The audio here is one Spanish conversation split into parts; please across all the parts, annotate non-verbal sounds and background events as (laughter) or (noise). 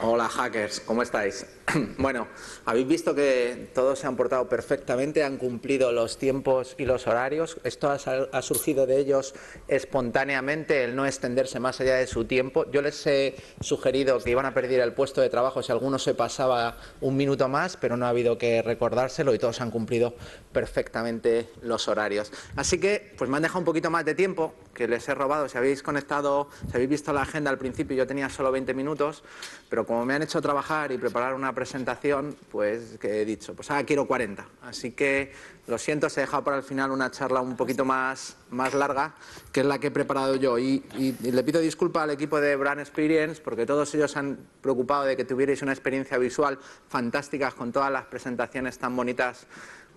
Hola hackers, ¿cómo estáis? (clears throat) bueno, habéis visto que todos se han portado perfectamente, han cumplido los tiempos y los horarios. Esto ha, surgido de ellos espontáneamente, el no extenderse más allá de su tiempo. Yo les he sugerido que iban a perder el puesto de trabajo si alguno se pasaba un minuto más, pero no ha habido que recordárselo y todos han cumplido perfectamente los horarios. Así que, pues me han dejado un poquito más de tiempo, que les he robado. Si habéis conectado, si habéis visto la agenda al principio, yo tenía solo 20 minutos, pero como me han hecho trabajar y preparar una presentación, pues que he dicho, pues ahora quiero 40. Así que lo siento, se he dejado para el final una charla un poquito más, más larga, que es la que he preparado yo. Y, le pido disculpas al equipo de Brand Experience, porque todos ellos han preocupado de que tuvierais una experiencia visual fantástica con todas las presentaciones tan bonitas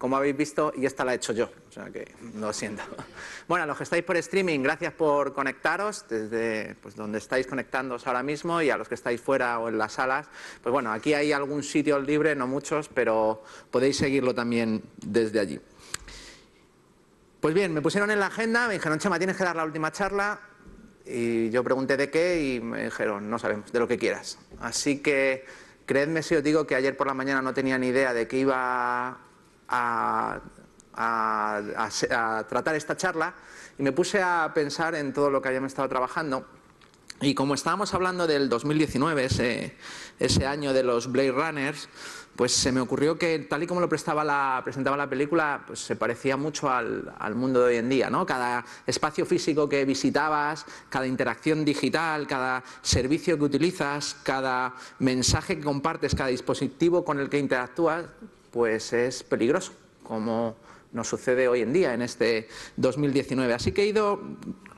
como habéis visto, y esta la he hecho yo, o sea que lo siento. (laughs) Bueno, a los que estáis por streaming, gracias por conectaros desde pues, donde estáis conectándoos ahora mismo y a los que estáis fuera o en las salas, pues bueno, aquí hay algún sitio libre, no muchos, pero podéis seguirlo también desde allí. Pues bien, me pusieron en la agenda, me dijeron, Chema, tienes que dar la última charla, y yo pregunté de qué y me dijeron, no sabemos, de lo que quieras. Así que creedme si os digo que ayer por la mañana no tenía ni idea de qué iba a, tratar esta charla y me puse a pensar en todo lo que habíamos estado trabajando. Y como estábamos hablando del 2019, ese, ese, año de los Blade Runners, pues se me ocurrió que tal y como lo presentaba la película, pues se parecía mucho al, mundo de hoy en día, ¿no? Cada espacio físico que visitabas, cada interacción digital, cada servicio que utilizas, cada mensaje que compartes, cada dispositivo con el que interactúas, pues es peligroso, como nos sucede hoy en día, en este 2019. Así que he ido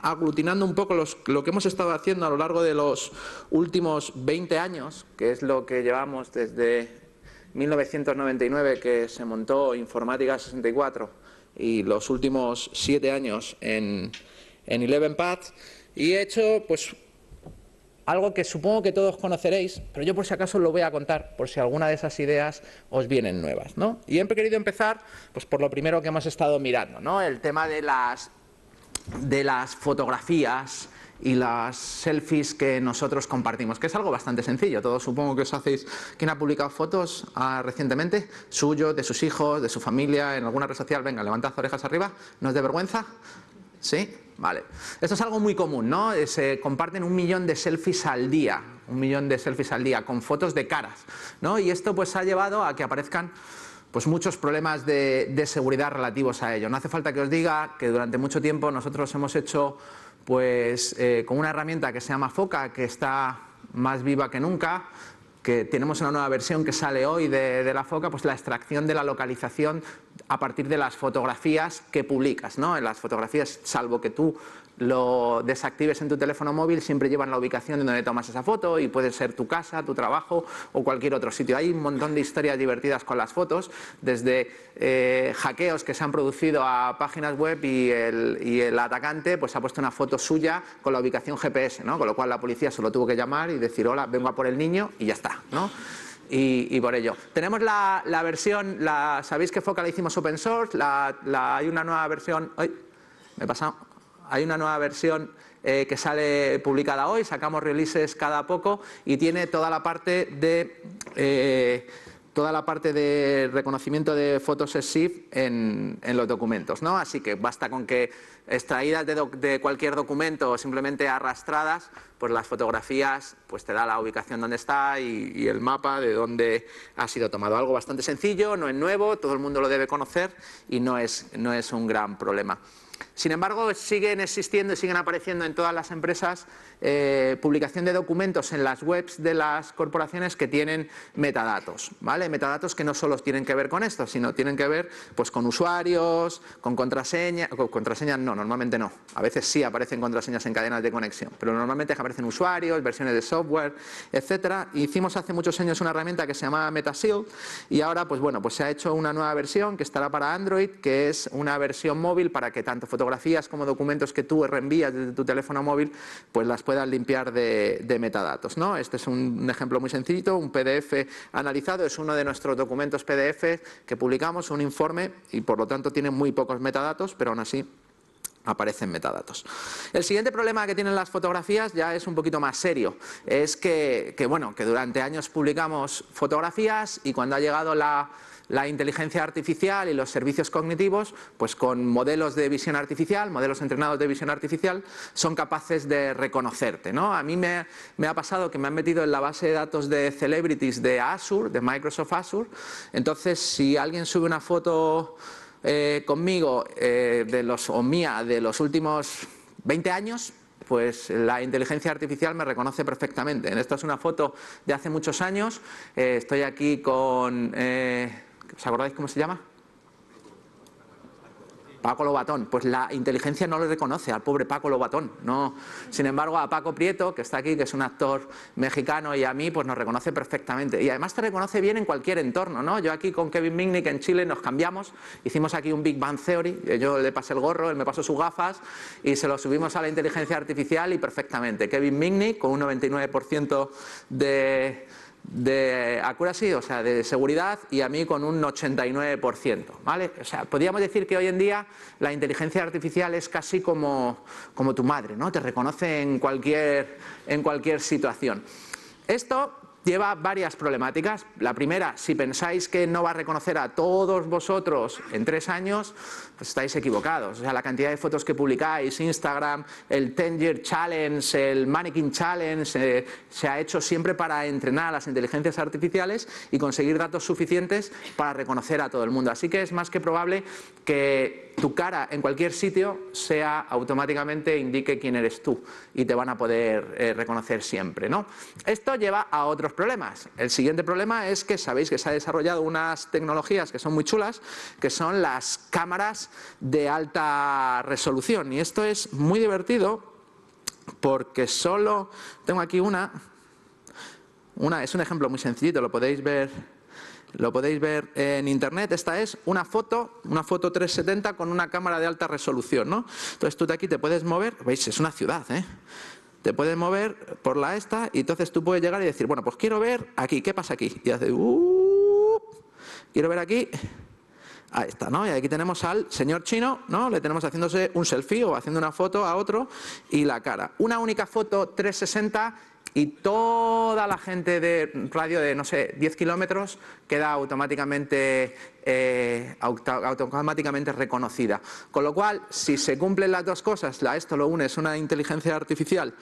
aglutinando un poco lo que hemos estado haciendo a lo largo de los últimos 20 años, que es lo que llevamos desde 1999, que se montó Informática 64, y los últimos siete años en, en Eleven Path, y he hecho pues algo que supongo que todos conoceréis, pero yo por si acaso lo voy a contar, por si alguna de esas ideas os vienen nuevas. ¿no? Y he querido empezar pues, por lo primero que hemos estado mirando, ¿no? el tema de las, de las fotografías y las selfies que nosotros compartimos, que es algo bastante sencillo. Todos supongo que os hacéis, ¿quién ha publicado fotos ah, recientemente? Suyo, de sus hijos, de su familia, en alguna red social. Venga, levantad orejas arriba, ¿no es de vergüenza? ¿Sí? Esto es algo muy común, ¿no? Eh, se comparten un millón de selfies al día, un millón de selfies al día, con fotos de caras, ¿no? Y esto pues ha llevado a que aparezcan pues muchos problemas de, seguridad relativos a ello. No hace falta que os diga que durante mucho tiempo nosotros hemos hecho pues eh, con una herramienta que se llama Foca, que está más viva que nunca, que tenemos una nueva versión que sale hoy de, de, la foca, pues la extracción de la localización a partir de las fotografías que publicas. ¿no? En las fotografías, salvo que tú lo desactives en tu teléfono móvil, siempre llevan la ubicación de donde tomas esa foto y puede ser tu casa, tu trabajo o cualquier otro sitio. Hay un montón de historias divertidas con las fotos, desde eh, hackeos que se han producido a páginas web y el, atacante pues ha puesto una foto suya con la ubicación GPS, ¿no? con lo cual la policía solo tuvo que llamar y decir, hola, vengo a por el niño y ya está. ¿no? y, por ello. Tenemos la, versión, la, sabéis que Foca la hicimos open source, la, hay una nueva versión, hoy me hay una nueva versión eh, que sale publicada hoy, sacamos releases cada poco y tiene toda la parte de... Eh, toda la parte de reconocimiento de fotos SIF en, los documentos. ¿no? Así que basta con que extraídas de, cualquier documento o simplemente arrastradas, pues las fotografías pues te da la ubicación donde está y, el mapa de dónde ha sido tomado. Algo bastante sencillo, no es nuevo, todo el mundo lo debe conocer y no es, no es un gran problema. Sin embargo, siguen existiendo y siguen apareciendo en todas las empresas eh, publicación de documentos en las webs de las corporaciones que tienen metadatos, ¿vale? Metadatos que no solo tienen que ver con esto, sino tienen que ver pues, con usuarios, con contraseñas, con contraseñas no, normalmente no. A veces sí aparecen contraseñas en cadenas de conexión, pero normalmente aparecen usuarios, versiones de software, etcétera. Hicimos hace muchos años una herramienta que se llamaba MetaSeal y ahora pues bueno, pues se ha hecho una nueva versión que estará para Android, que es una versión móvil para que tanto fotografías como documentos que tú reenvías desde tu teléfono móvil, pues las puedas limpiar de, metadatos. Este es un ejemplo muy sencillo, un PDF analizado, es uno de nuestros documentos PDF que publicamos, un informe y por lo tanto tiene muy pocos metadatos, pero aún así aparecen metadatos. El siguiente problema que tienen las fotografías ya es un poquito más serio. Es que bueno, que durante años publicamos fotografías y cuando ha llegado la la inteligencia artificial y los servicios cognitivos, pues con modelos de visión artificial, modelos entrenados de visión artificial, son capaces de reconocerte. ¿no? A mí me, ha pasado que me han metido en la base de datos de celebrities de Azure, de Microsoft Azure, entonces si alguien sube una foto eh, conmigo eh, de los, o mía de los últimos 20 años, pues la inteligencia artificial me reconoce perfectamente. Esta es una foto de hace muchos años, eh, estoy aquí con... ¿Os acordáis cómo se llama? Paco Lobatón. Pues la inteligencia no le reconoce al pobre Paco Lobatón. No. Sin embargo, a Paco Prieto, que está aquí, que es un actor mexicano, y a mí, pues nos reconoce perfectamente. Y además te reconoce bien en cualquier entorno, ¿no? Yo aquí con Kevin Mignick en Chile nos cambiamos, hicimos aquí un Big Bang Theory, yo le pasé el gorro, él me pasó sus gafas, y se lo subimos a la inteligencia artificial y perfectamente. Kevin Mignick, con un 99% de de accuracy, o sea, de seguridad, y a mí con un 89%. ¿vale? O sea, podríamos decir que hoy en día la inteligencia artificial es casi como, como tu madre, ¿no? Te reconoce en cualquier, en cualquier situación. Esto lleva varias problemáticas. La primera, si pensáis que no va a reconocer a todos vosotros en tres años, pues estáis equivocados. O sea, la cantidad de fotos que publicáis, Instagram, el tanger challenge, el mannequin challenge, eh, se ha hecho siempre para entrenar a las inteligencias artificiales y conseguir datos suficientes para reconocer a todo el mundo. Así que es más que probable que tu cara en cualquier sitio sea automáticamente indique quién eres tú y te van a poder eh, reconocer siempre. ¿no? Esto lleva a otros problemas. El siguiente problema es que sabéis que se ha desarrollado unas tecnologías que son muy chulas, que son las cámaras de alta resolución. Y esto es muy divertido porque solo tengo aquí una, una es un ejemplo muy sencillito, lo podéis ver lo podéis ver en internet, esta es una foto, una foto 370 con una cámara de alta resolución, ¿no? Entonces tú de aquí te puedes mover, veis, es una ciudad, ¿eh? te puedes mover por la esta y entonces tú puedes llegar y decir, bueno, pues quiero ver aquí, ¿qué pasa aquí? Y haces, uh, quiero ver aquí, ahí está, ¿no? Y aquí tenemos al señor chino, ¿no? Le tenemos haciéndose un selfie o haciendo una foto a otro y la cara. Una única foto 360 y toda la gente de radio de, no sé, 10 kilómetros queda automáticamente, eh, automáticamente reconocida. Con lo cual, si se cumplen las dos cosas, la, esto lo une es una inteligencia artificial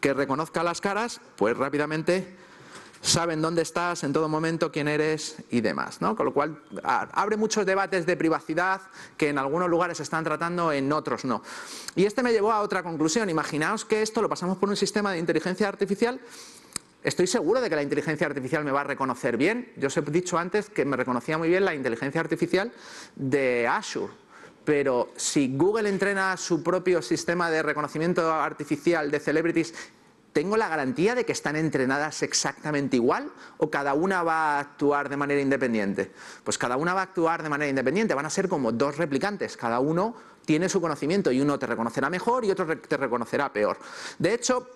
que reconozca las caras, pues rápidamente saben dónde estás en todo momento, quién eres y demás. ¿no? Con lo cual abre muchos debates de privacidad que en algunos lugares se están tratando, en otros no. Y este me llevó a otra conclusión. Imaginaos que esto lo pasamos por un sistema de inteligencia artificial. Estoy seguro de que la inteligencia artificial me va a reconocer bien. Yo os he dicho antes que me reconocía muy bien la inteligencia artificial de Azure, pero si Google entrena su propio sistema de reconocimiento artificial de celebrities ¿Tengo la garantía de que están entrenadas exactamente igual o cada una va a actuar de manera independiente? Pues cada una va a actuar de manera independiente, van a ser como dos replicantes, cada uno tiene su conocimiento y uno te reconocerá mejor y otro te reconocerá peor. De hecho,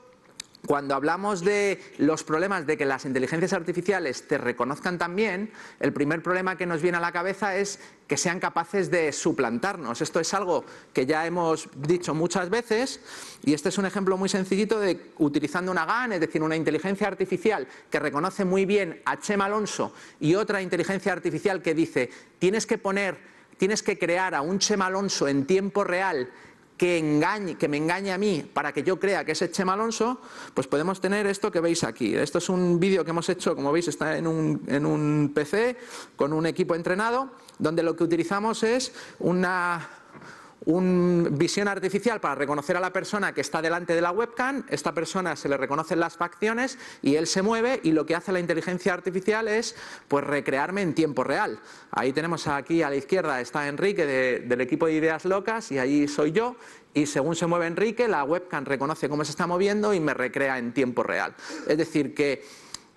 cuando hablamos de los problemas de que las inteligencias artificiales te reconozcan también, el primer problema que nos viene a la cabeza es que sean capaces de suplantarnos. Esto es algo que ya hemos dicho muchas veces y este es un ejemplo muy sencillito de utilizando una GAN, es decir, una inteligencia artificial que reconoce muy bien a Chema Alonso y otra inteligencia artificial que dice, tienes que poner, tienes que crear a un Chema Alonso en tiempo real que, engañe, que me engañe a mí para que yo crea que es Chema Alonso, pues podemos tener esto que veis aquí. Esto es un vídeo que hemos hecho, como veis, está en un, en un PC con un equipo entrenado, donde lo que utilizamos es una un visión artificial para reconocer a la persona que está delante de la webcam, esta persona se le reconocen las facciones y él se mueve y lo que hace la inteligencia artificial es pues recrearme en tiempo real. Ahí tenemos aquí a la izquierda está Enrique del equipo de Ideas Locas y ahí soy yo y según se mueve Enrique la webcam reconoce cómo se está moviendo y me recrea en tiempo real. Es decir que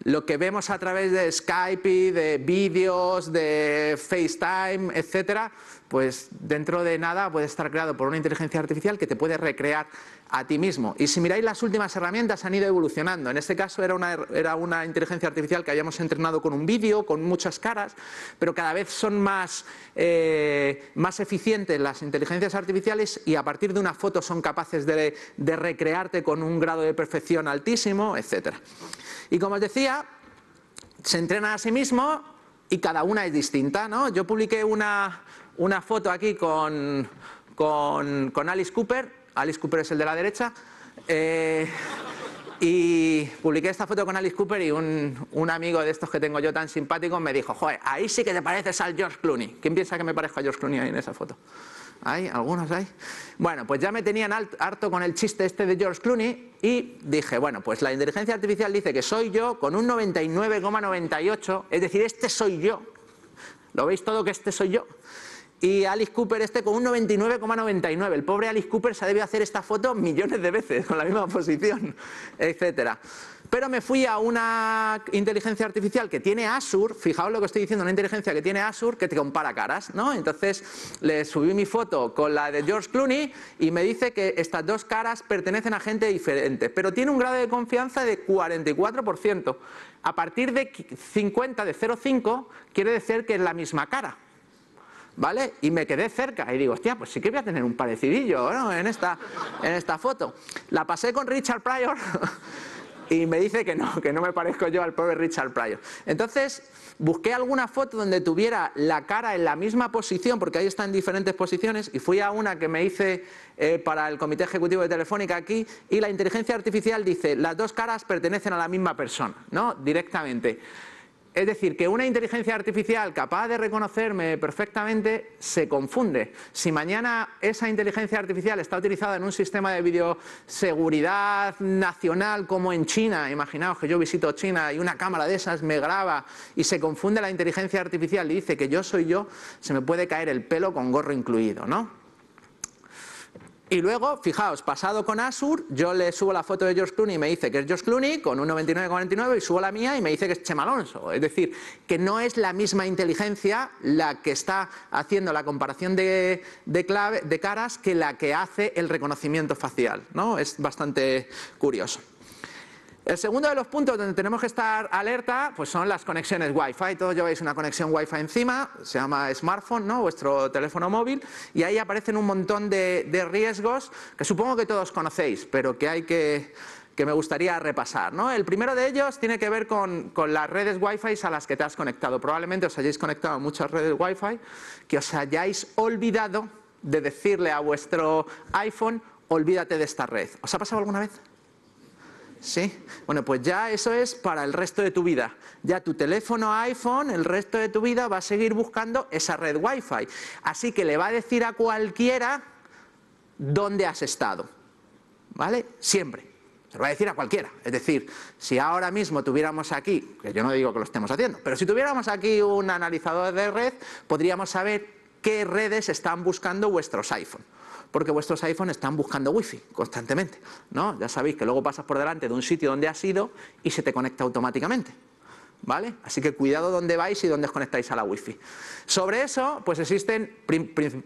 lo que vemos a través de Skype, de vídeos, de FaceTime, etcétera, pues dentro de nada puede estar creado por una inteligencia artificial que te puede recrear a ti mismo. Y si miráis las últimas herramientas han ido evolucionando. En este caso era una, inteligencia artificial que habíamos entrenado con un vídeo, con muchas caras, pero cada vez son más, eh, más eficientes las inteligencias artificiales y a partir de una foto son capaces de, recrearte con un grado de perfección altísimo, etc. Y como os decía, se entrena a sí mismo y cada una es distinta. ¿no? Yo publiqué una, una foto aquí con, con, con Alice Cooper, Alice Cooper es el de la derecha, eh, y publiqué esta foto con Alice Cooper y un, un, amigo de estos que tengo yo tan simpático me dijo, joder, ahí sí que te pareces al George Clooney. ¿Quién piensa que me parezco a George Clooney ahí en esa foto? ¿Hay? ¿Algunos ahí? Bueno, pues ya me tenían harto con el chiste este de George Clooney y dije, bueno, pues la inteligencia artificial dice que soy yo con un 99,98, es decir, este soy yo. ¿Lo veis todo que este soy yo? y Alice Cooper este con un 99,99. El pobre Alice Cooper se ha debido hacer esta foto millones de veces con la misma posición, (laughs) etcétera. Pero me fui a una inteligencia artificial que tiene Azure, fijaos lo que estoy diciendo, una inteligencia que tiene Azure que te compara caras, ¿no? Entonces le subí mi foto con la de George Clooney y me dice que estas dos caras pertenecen a gente diferente, pero tiene un grado de confianza de 44%. A partir de 50, de 0,5, quiere decir que es la misma cara. ¿vale? Y me quedé cerca y digo, hostia, pues sí que voy a tener un parecidillo ¿no? en, esta, esta foto. La pasé con Richard Pryor (laughs) y me dice que no, que no me parezco yo al pobre Richard Pryor. Entonces busqué alguna foto donde tuviera la cara en la misma posición, porque ahí están diferentes posiciones, y fui a una que me hice eh, para el Comité Ejecutivo de Telefónica aquí, y la inteligencia artificial dice, las dos caras pertenecen a la misma persona, ¿no? Directamente. Es decir, que una inteligencia artificial capaz de reconocerme perfectamente se confunde. Si mañana esa inteligencia artificial está utilizada en un sistema de videoseguridad nacional como en China, imaginaos que yo visito China y una cámara de esas me graba y se confunde la inteligencia artificial y dice que yo soy yo, se me puede caer el pelo con gorro incluido, ¿no? Y luego, fijaos, pasado con Asur, yo le subo la foto de George Clooney y me dice que es George Clooney con un 99,49 y subo la mía y me dice que es Chema Alonso. Es decir, que no es la misma inteligencia la que está haciendo la comparación de, de caras que la que hace el reconocimiento facial. ¿no? Es bastante curioso. El segundo de los puntos donde tenemos que estar alerta pues son las conexiones Wi-Fi. Todos lleváis una conexión Wi-Fi encima, se llama smartphone, ¿no? vuestro teléfono móvil, y ahí aparecen un montón de, riesgos que supongo que todos conocéis, pero que hay que, que me gustaría repasar. El primero de ellos tiene que ver con, con, las redes Wi-Fi a las que te has conectado. Probablemente os hayáis conectado a muchas redes Wi-Fi que os hayáis olvidado de decirle a vuestro iPhone, olvídate de esta red. ¿Os ha pasado alguna vez? ¿Sí? Bueno, pues ya eso es para el resto de tu vida. Ya tu teléfono iPhone, el resto de tu vida va a seguir buscando esa red Wi-Fi. Así que le va a decir a cualquiera dónde has estado. ¿Vale? Siempre. Se lo va a decir a cualquiera. Es decir, si ahora mismo tuviéramos aquí, que yo no digo que lo estemos haciendo, pero si tuviéramos aquí un analizador de red, podríamos saber qué redes están buscando vuestros iPhones porque vuestros iPhones están buscando Wi-Fi constantemente, ¿no? Ya sabéis que luego pasas por delante de un sitio donde has ido y se te conecta automáticamente. ¿vale? Así que cuidado dónde vais y dónde conectáis a la wifi. Sobre eso, pues existen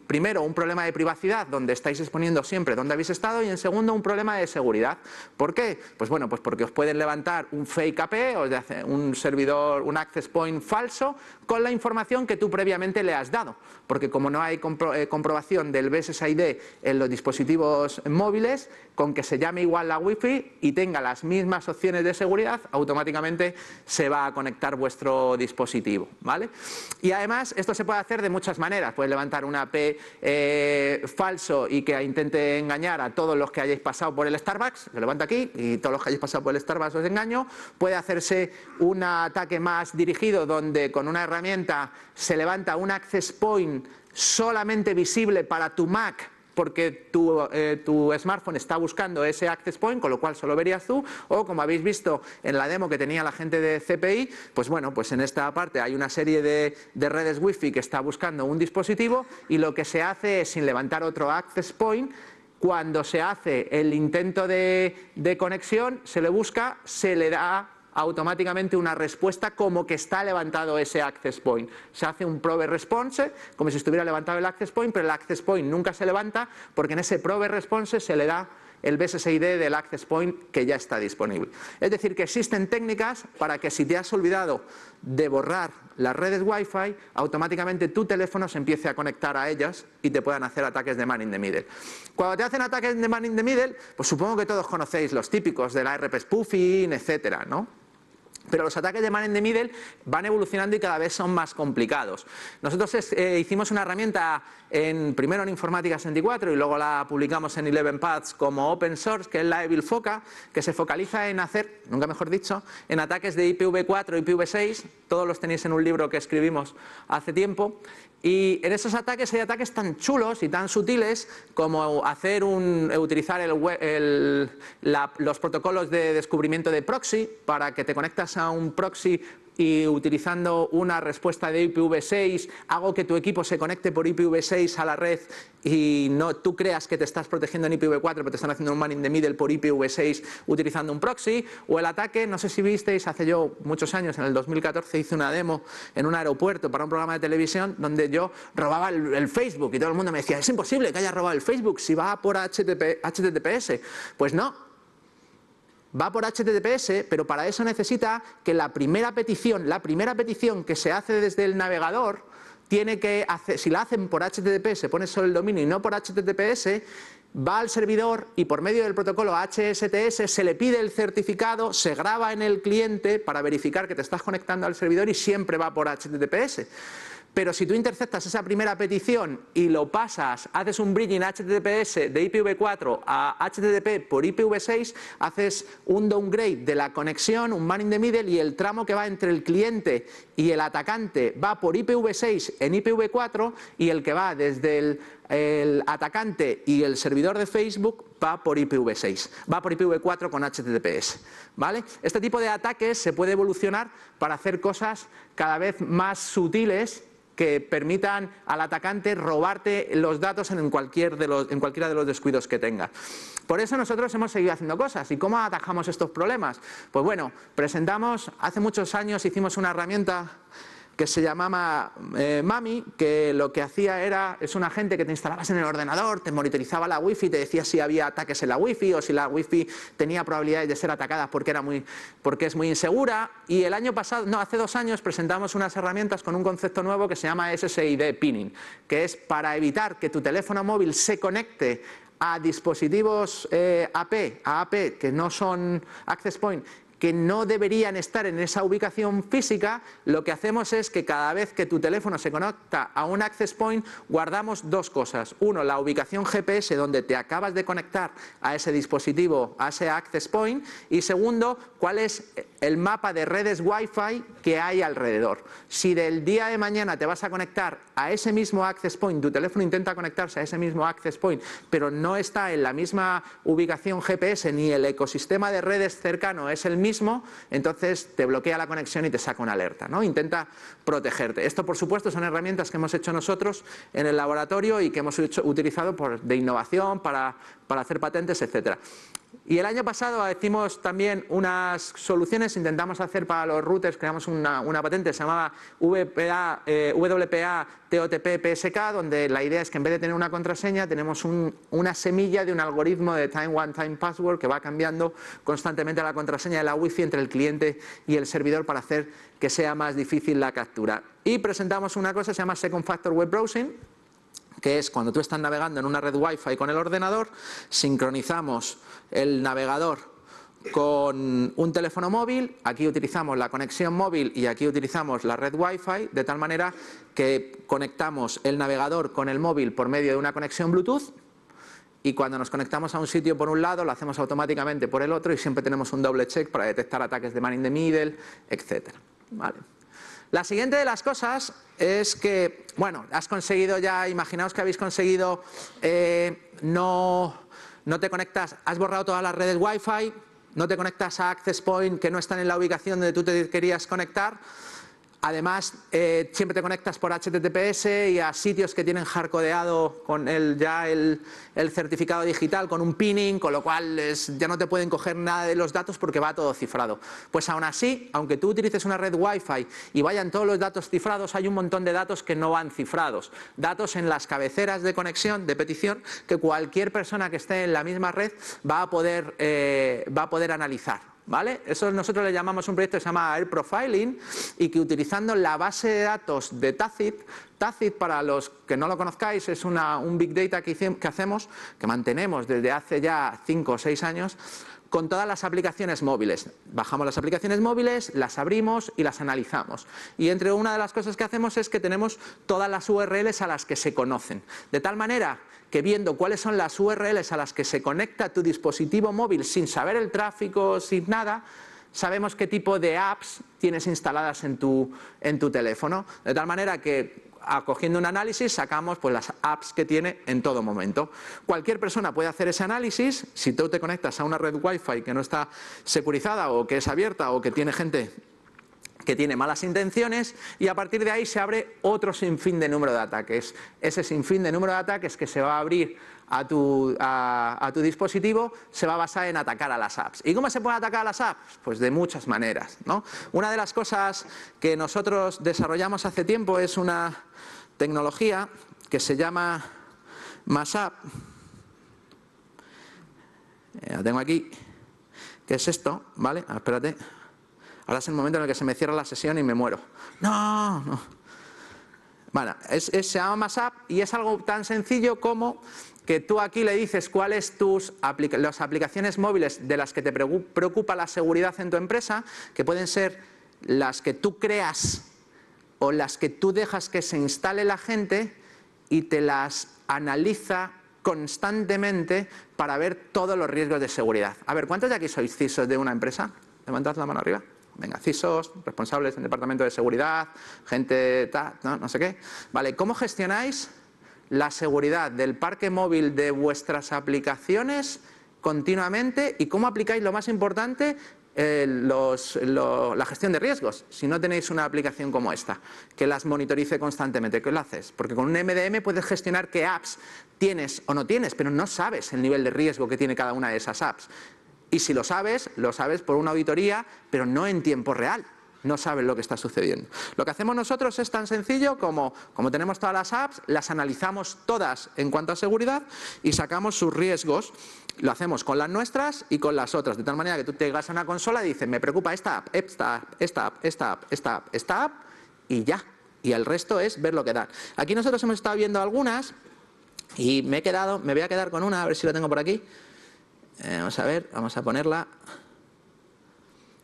primero un problema de privacidad, donde estáis exponiendo siempre dónde habéis estado, y en segundo un problema de seguridad. ¿Por qué? Pues bueno, pues porque os pueden levantar un fake AP, e, o un servidor, un access point falso, con la información que tú previamente le has dado. Porque como no hay eh, comprobación del BSSID en los dispositivos móviles, con que se llame igual la wifi y tenga las mismas opciones de seguridad, automáticamente se va a conectar vuestro dispositivo. ¿vale? Y además esto se puede hacer de muchas maneras. Puedes levantar un AP eh, falso y que intente engañar a todos los que hayáis pasado por el Starbucks. Lo levanta aquí y todos los que hayáis pasado por el Starbucks os engaño. Puede hacerse un ataque más dirigido donde con una herramienta se levanta un access point solamente visible para tu Mac porque eh, tu, smartphone está buscando ese access point, con lo cual solo verías tú, o como habéis visto en la demo que tenía la gente de CPI, pues bueno, pues en esta parte hay una serie de, de redes fi que está buscando un dispositivo y lo que se hace es, sin levantar otro access point, cuando se hace el intento de, de conexión, se le busca, se le da automáticamente una respuesta como que está levantado ese access point. Se hace un probe response, como si estuviera levantado el access point, pero el access point nunca se levanta porque en ese probe response se le da el BSSID del access point que ya está disponible. Es decir, que existen técnicas para que si te has olvidado de borrar las redes Wi-Fi, automáticamente tu teléfono se empiece a conectar a ellas y te puedan hacer ataques de man in the middle. Cuando te hacen ataques de man in the middle, pues supongo que todos conocéis los típicos de la RP spoofing, etcétera, ¿no? Pero los ataques de man in the middle van evolucionando y cada vez son más complicados. Nosotros eh, hicimos una herramienta en, primero en Informática 64 y luego la publicamos en 11 Paths como open source, que es la Evil Foca, que se focaliza en hacer, nunca mejor dicho, en ataques de IPv4 y IPv6. Todos los tenéis en un libro que escribimos hace tiempo. Y en esos ataques hay ataques tan chulos y tan sutiles como hacer un, utilizar el, los protocolos de descubrimiento de proxy para que te conectas a un proxy y utilizando una respuesta de IPv6 hago que tu equipo se conecte por IPv6 a la red y no tú creas que te estás protegiendo en IPv4, pero te están haciendo un man in the middle por IPv6 utilizando un proxy, o el ataque, no sé si visteis, hace yo muchos años, en el 2014 hice una demo en un aeropuerto para un programa de televisión donde yo robaba el, Facebook y todo el mundo me decía, es imposible que haya robado el Facebook si va por HTTP, HTTPS. Pues no, va por HTTPS, pero para eso necesita que la primera petición, la primera petición que se hace desde el navegador, tiene que hacer, si la hacen por HTTPS, pone solo el dominio y no por HTTPS, va al servidor y por medio del protocolo HSTS se le pide el certificado, se graba en el cliente para verificar que te estás conectando al servidor y siempre va por HTTPS. Pero si tú interceptas esa primera petición y lo pasas, haces un bridging HTTPS de IPv4 a HTTP por IPv6, haces un downgrade de la conexión, un man in the middle y el tramo que va entre el cliente y el atacante va por IPv6 en IPv4 y el que va desde el, atacante y el servidor de Facebook va por IPv6, va por IPv4 con HTTPS. ¿vale? Este tipo de ataques se puede evolucionar para hacer cosas cada vez más sutiles que permitan al atacante robarte los datos en, cualquier de los, en cualquiera de los descuidos que tenga. Por eso nosotros hemos seguido haciendo cosas. ¿Y cómo atajamos estos problemas? Pues bueno, presentamos, hace muchos años hicimos una herramienta que se llamaba eh, Mami, que lo que hacía era, es un agente que te instalabas en el ordenador, te monitorizaba la wifi, te decía si había ataques en la wifi o si la wifi tenía probabilidades de ser atacada porque, era muy, porque es muy insegura. Y el año pasado, no, hace dos años presentamos unas herramientas con un concepto nuevo que se llama SSID Pinning, que es para evitar que tu teléfono móvil se conecte a dispositivos AP, eh, a AP que no son access point, que no deberían estar en esa ubicación física, lo que hacemos es que cada vez que tu teléfono se conecta a un access point, guardamos dos cosas. Uno, la ubicación GPS donde te acabas de conectar a ese dispositivo, a ese access point. Y segundo, cuál es el mapa de redes Wi-Fi que hay alrededor. Si del día de mañana te vas a conectar a ese mismo access point, tu teléfono intenta conectarse a ese mismo access point, pero no está en la misma ubicación GPS ni el ecosistema de redes cercano es el mismo, entonces te bloquea la conexión y te saca una alerta. ¿no? Intenta protegerte. Esto, por supuesto, son herramientas que hemos hecho nosotros en el laboratorio y que hemos utilizado por, de innovación para, para hacer patentes, etcétera. Y el año pasado hicimos también unas soluciones, intentamos hacer para los routers, creamos una, patente, llamada llamaba eh, WPA, TOTP PSK, donde la idea es que en vez de tener una contraseña, tenemos una semilla de un algoritmo de Time One Time Password que va cambiando constantemente la contraseña de la Wi-Fi entre el cliente y el servidor para hacer que sea más difícil la captura. Y presentamos una cosa se llama Second Factor Web Browsing, que es cuando tú estás navegando en una red Wi-Fi con el ordenador, sincronizamos el navegador con un teléfono móvil, aquí utilizamos la conexión móvil y aquí utilizamos la red Wi-Fi, de tal manera que conectamos el navegador con el móvil por medio de una conexión Bluetooth y cuando nos conectamos a un sitio por un lado lo hacemos automáticamente por el otro y siempre tenemos un doble check para detectar ataques de man in the middle, etc. Vale. La siguiente de las cosas es que, bueno, has conseguido ya, imaginaos que habéis conseguido, eh, no, no te conectas, has borrado todas las redes Wi-Fi, no te conectas a Access Point que no están en la ubicación donde tú te querías conectar, Además, eh, siempre te conectas por HTTPS y a sitios que tienen hardcodeado con el, ya el, certificado digital, con un pinning, con lo cual ya no te pueden coger nada de los datos porque va todo cifrado. Pues aún así, aunque tú utilices una red Wi-Fi y vayan todos los datos cifrados, hay un montón de datos que no van cifrados. Datos en las cabeceras de conexión, de petición, que cualquier persona que esté en la misma red va a poder eh, analizar. ¿Vale? Eso nosotros le llamamos un proyecto que se llama Air Profiling y que utilizando la base de datos de Tacit, Tacit para los que no lo conozcáis es una, un Big Data que, que hacemos, que mantenemos desde hace ya 5 o 6 años, con todas las aplicaciones móviles. Bajamos las aplicaciones móviles, las abrimos y las analizamos. Y entre una de las cosas que hacemos es que tenemos todas las URLs a las que se conocen. De tal manera que viendo cuáles son las URLs a las que se conecta tu dispositivo móvil sin saber el tráfico, sin nada, sabemos qué tipo de apps tienes instaladas en tu, teléfono. De tal manera que acogiendo ah, un análisis sacamos pues, las apps que tiene en todo momento. Cualquier persona puede hacer ese análisis, si tú te conectas a una red wifi que no está securizada o que es abierta o que tiene gente que tiene malas intenciones y a partir de ahí se abre otro sinfín de número de ataques. Ese sinfín de número de ataques que se va a abrir a tu, a, tu dispositivo se va a basar en atacar a las apps. ¿Y cómo se puede atacar a las apps? Pues de muchas maneras. ¿no? Una de las cosas que nosotros desarrollamos hace tiempo es una tecnología que se llama MassApp. Eh, la tengo aquí. ¿Qué es esto? ¿Vale? Ah, espérate. Ahora es el momento en el que se me cierra la sesión y me muero. ¡No! Bueno, es, se llama MassApp y es algo tan sencillo como que tú aquí le dices cuáles tus las aplicaciones móviles de las que te preocupa la seguridad en tu empresa, que pueden ser las que tú creas o las que tú dejas que se instale la gente y te las analiza constantemente para ver todos los riesgos de seguridad. A ver, ¿cuántos de aquí sois CISOs de una empresa? Levantad la mano arriba. Venga, CISOs, responsables del departamento de seguridad, gente, no, no sé qué. Vale, ¿cómo gestionáis la seguridad del parque móvil de vuestras aplicaciones continuamente y cómo aplicáis lo más importante, eh, la gestión de riesgos, si no tenéis una aplicación como esta, que las monitorice constantemente. ¿Qué lo haces? Porque con un MDM puedes gestionar qué apps tienes o no tienes, pero no sabes el nivel de riesgo que tiene cada una de esas apps. Y si lo sabes, lo sabes por una auditoría, pero no en tiempo real no saben lo que está sucediendo. Lo que hacemos nosotros es tan sencillo como, tenemos todas las apps, las analizamos todas en cuanto a seguridad y sacamos sus riesgos. Lo hacemos con las nuestras y con las otras, de tal manera que tú te llegas a una consola y dices, me preocupa esta app, esta app, esta app, esta app, esta app, y ya. Y el resto es ver lo que dan. Aquí nosotros hemos estado viendo algunas y me he quedado, me voy a quedar con una, a ver si la tengo por aquí. Eh, vamos a ver, vamos a ponerla.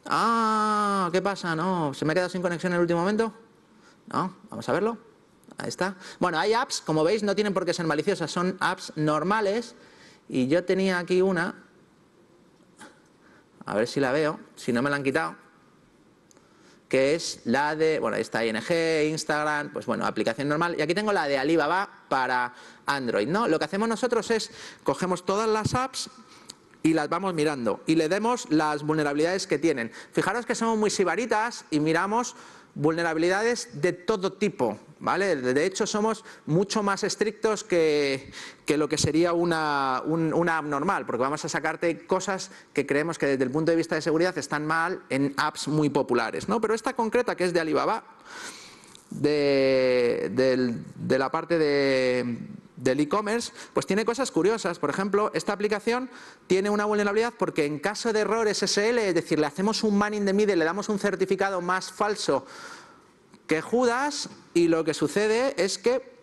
Ah, ¿qué pasa? No, ¿se me ha quedado sin conexión en el último momento? No, vamos a verlo. Ahí está. Bueno, hay apps, como veis, no tienen por qué ser maliciosas, son apps normales. Y yo tenía aquí una, a ver si la veo, si no me la han quitado, que es la de, bueno, ahí está ING, Instagram, pues bueno, aplicación normal. Y aquí tengo la de Alibaba para Android, ¿no? Lo que hacemos nosotros es, cogemos todas las apps y las vamos mirando y le demos las vulnerabilidades que tienen. Fijaros que somos muy sibaritas y miramos vulnerabilidades de todo tipo, ¿vale? De hecho, somos mucho más estrictos que, lo que sería una, app normal, porque vamos a sacarte cosas que creemos que desde el punto de vista de seguridad están mal en apps muy populares, ¿no? Pero esta concreta, que es de Alibaba, de la parte de del e-commerce, pues tiene cosas curiosas. Por ejemplo, esta aplicación tiene una vulnerabilidad porque en caso de error SSL, es decir, le hacemos un man in the middle, le damos un certificado más falso que Judas y lo que sucede es que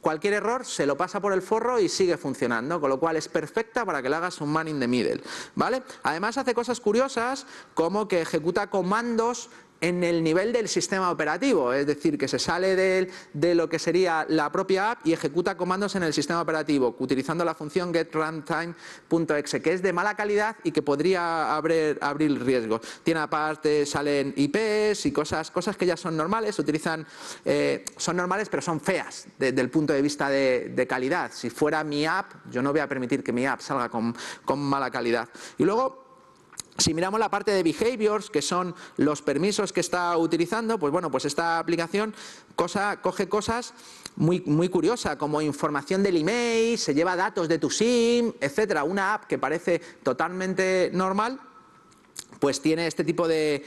cualquier error se lo pasa por el forro y sigue funcionando, con lo cual es perfecta para que le hagas un man in the middle, ¿vale? Además hace cosas curiosas como que ejecuta comandos en el nivel del sistema operativo, es decir, que se sale de, lo que sería la propia app y ejecuta comandos en el sistema operativo, utilizando la función getRuntime.exe, que es de mala calidad y que podría abrir, abrir riesgos. Tiene aparte, salen IPs y cosas, cosas que ya son normales, utilizan, eh, son normales pero son feas desde el punto de vista de, calidad. Si fuera mi app, yo no voy a permitir que mi app salga con, con mala calidad. Y luego si miramos la parte de behaviors, que son los permisos que está utilizando, pues bueno, pues esta aplicación coge cosas muy, muy curiosas, como información del email, se lleva datos de tu SIM, etcétera. Una app que parece totalmente normal, pues tiene este tipo de,